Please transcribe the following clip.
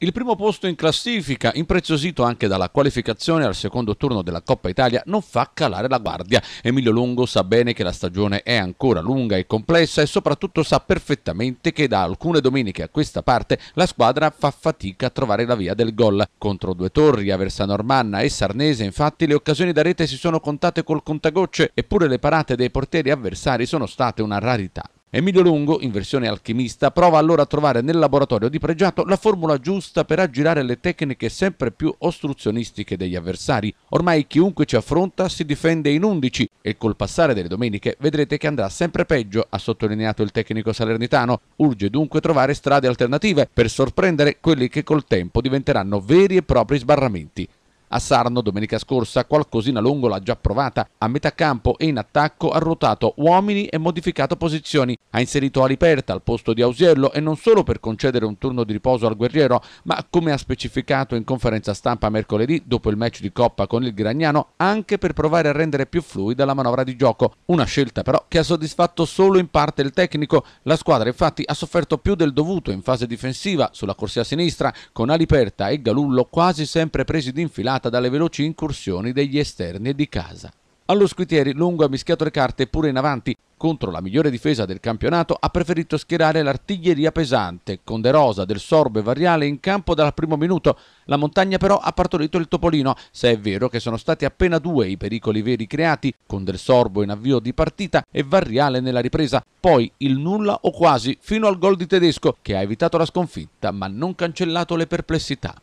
Il primo posto in classifica, impreziosito anche dalla qualificazione al secondo turno della Coppa Italia, non fa calare la guardia. Emilio Longo sa bene che la stagione è ancora lunga e complessa e soprattutto sa perfettamente che da alcune domeniche a questa parte la squadra fa fatica a trovare la via del gol. Contro Due Torri, Aversa Normanna e Sarnese infatti le occasioni da rete si sono contate col contagocce eppure le parate dei portieri avversari sono state una rarità. Emilio Lungo, in versione alchimista, prova allora a trovare nel laboratorio di Pregiato la formula giusta per aggirare le tecniche sempre più ostruzionistiche degli avversari. Ormai chiunque ci affronta si difende in undici e col passare delle domeniche vedrete che andrà sempre peggio, ha sottolineato il tecnico salernitano. Urge dunque trovare strade alternative per sorprendere quelli che col tempo diventeranno veri e propri sbarramenti. A Sarno domenica scorsa qualcosina lungo l'ha già provata, a metà campo e in attacco ha ruotato uomini e modificato posizioni, ha inserito Aliperta al posto di Ausiello e non solo per concedere un turno di riposo al guerriero, ma come ha specificato in conferenza stampa mercoledì dopo il match di Coppa con il Gragnano, anche per provare a rendere più fluida la manovra di gioco. Una scelta però che ha soddisfatto solo in parte il tecnico. La squadra infatti ha sofferto più del dovuto in fase difensiva sulla corsia sinistra, con Aliperta e Galullo quasi sempre presi d'infilata dalle veloci incursioni degli esterni di casa. Allo squitieri lungo ha mischiato le carte pure in avanti, contro la migliore difesa del campionato, ha preferito schierare l'artiglieria pesante, con De Rosa, Del Sorbo e Variale in campo dal primo minuto. La montagna però ha partorito il topolino, se è vero che sono stati appena due i pericoli veri creati, con Del Sorbo in avvio di partita e Variale nella ripresa, poi il nulla o quasi fino al gol di Tedesco, che ha evitato la sconfitta ma non cancellato le perplessità.